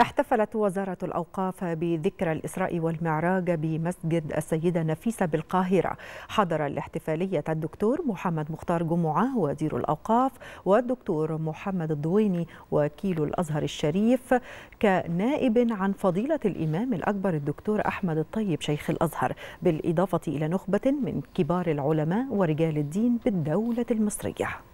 احتفلت وزارة الأوقاف بذكرى الإسراء والمعراج بمسجد السيدة نفيسة بالقاهرة حضر الاحتفالية الدكتور محمد مختار جمعة وزير الأوقاف والدكتور محمد الدويني وكيل الأزهر الشريف كنائب عن فضيلة الإمام الأكبر الدكتور أحمد الطيب شيخ الأزهر بالإضافة إلى نخبة من كبار العلماء ورجال الدين بالدولة المصرية